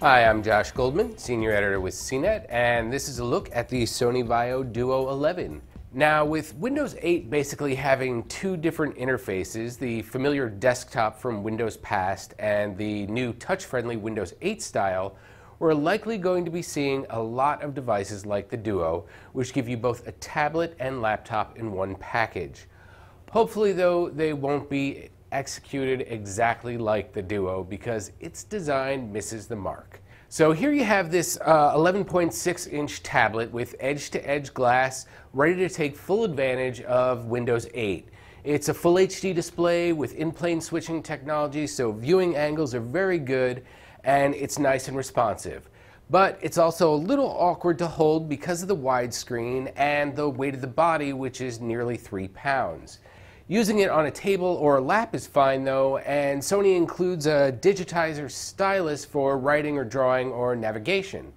Hi, I'm Josh Goldman, senior editor with CNET, and this is a look at the Sony Vaio Duo 11. Now, with Windows 8 basically having two different interfaces, the familiar desktop from Windows Past and the new touch-friendly Windows 8 style, we're likely going to be seeing a lot of devices like the Duo, which give you both a tablet and laptop in one package. Hopefully, though, they won't be executed exactly like the Duo because its design misses the mark. So here you have this 11.6 uh, inch tablet with edge to edge glass ready to take full advantage of Windows 8. It's a full HD display with in-plane switching technology so viewing angles are very good and it's nice and responsive. But it's also a little awkward to hold because of the widescreen and the weight of the body which is nearly 3 pounds. Using it on a table or a lap is fine though, and Sony includes a digitizer stylus for writing or drawing or navigation.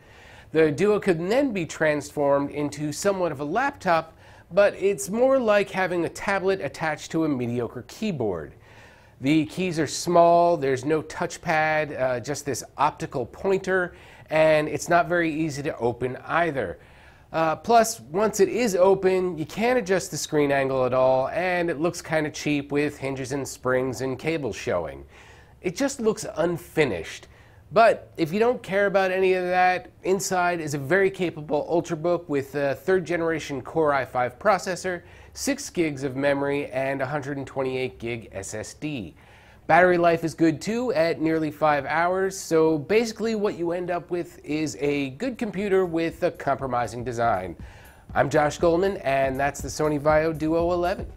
The Duo could then be transformed into somewhat of a laptop, but it's more like having a tablet attached to a mediocre keyboard. The keys are small, there's no touchpad, uh, just this optical pointer, and it's not very easy to open either. Uh, plus, once it is open, you can't adjust the screen angle at all, and it looks kind of cheap with hinges and springs and cables showing. It just looks unfinished. But if you don't care about any of that, inside is a very capable Ultrabook with a third generation Core i5 processor, 6 gigs of memory, and 128 gig SSD. Battery life is good too at nearly five hours, so basically what you end up with is a good computer with a compromising design. I'm Josh Goldman, and that's the Sony Vaio Duo 11.